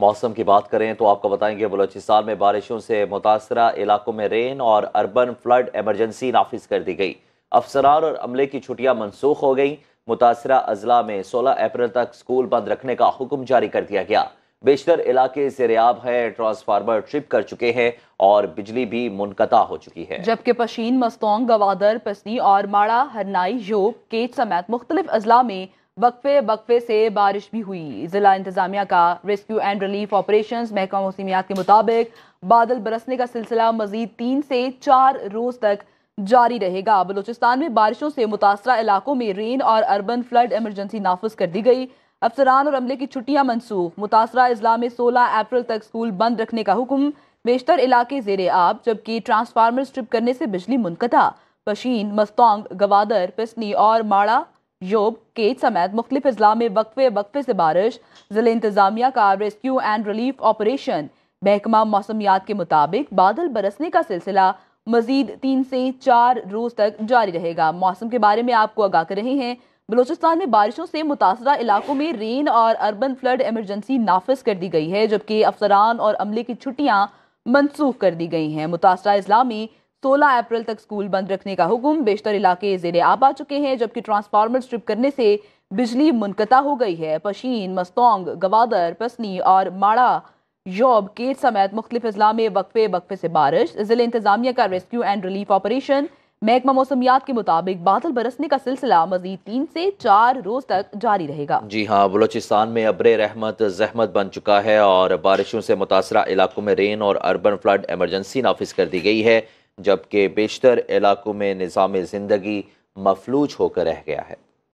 मौसम की बात करें तो आपको बताएंगे बलोचिस्तान में बारिशों से मुतासर इलाकों में रेन और अर्बन फ्लड एमरजेंसी नाफिज कर दी गई अफसरान और अमले की छुट्टियां मनसूख हो गई मुतासरा अजला में 16 अप्रैल तक स्कूल बंद रखने का हुक्म जारी कर दिया गया बेशतर इलाके सैरयाब है ट्रांसफार्मर ट्रिप कर चुके हैं और बिजली भी मुनकता हो चुकी है जबकि पशीन मस्तोंग गवादर पसनी और माड़ा हरनाई योग केट समेत मुख्तलिफ अजला में वक्फे वक्फे से बारिश भी हुई जिला इंतजामिया का रेस्क्यू एंड रिलीफ ऑपरेशन महकमा मौसमियात के मुताबिक बादल बरसने का सिलसिला मजीद तीन से चार रोज तक जारी रहेगा बलोचिस्तान में बारिशों से मुतासर इलाकों में रेन और अर्बन फ्लड एमरजेंसी नाफज कर दी गई अफसरान और अमले की छुट्टियां मनसूख मुतासर अजला में सोलह अप्रैल तक स्कूल बंद रखने का हुक्म बेशतर इलाके जेर आब जबकि ट्रांसफार्मर स्ट्रिप करने से बिजली मुनकता पशीन मस्तोंग गवादर पिसनी और माड़ा योब केट समेत मुख्तलिफ अजला में वक्फे वक्फे से बारिश जिले इंतजामिया का रेस्क्यू एंड रिलीफ ऑपरेशन महकमा मौसमियात के मुताबिक बादल बरसने का सिलसिला मजीद तीन से चार रोज तक जारी रहेगा मौसम के बारे में आपको आगाह कर रहे हैं बलोचिस्तान में बारिशों से मुतासर इलाकों में रेन और अर्बन फ्लड एमरजेंसी नाफज कर दी गई है जबकि अफसरान और अमले की छुट्टियां मनसूख कर दी गई हैं मुतासर अजला में 16 अप्रैल तक स्कूल बंद रखने का हुक्म बेशतर इलाके जेरे आब आ चुके हैं जबकि ट्रांसफार्मर स्ट्रिप करने से बिजली मुनकता हो गई है पशीन मस्तोंग गवादर पसनी और माड़ा यौब केट समेत मुख्तलिफ अजला में वक्फे वक्फे से बारिश जिले इंतजामिया का रेस्क्यू एंड रिलीफ ऑपरेशन महकमा मौसमियात के मुताबिक बादल बरसने का सिलसिला मजीद तीन से चार रोज तक जारी रहेगा जी हाँ बलोचिस्तान में अबर रहमत जहमत बन चुका है और बारिशों से मुतासर इलाकों में रेन और अर्बन फ्लड एमरजेंसी नाफिज कर दी गई है जबकि बेशतर इलाकों में निज़ाम ज़िंदगी मफलूज होकर रह गया है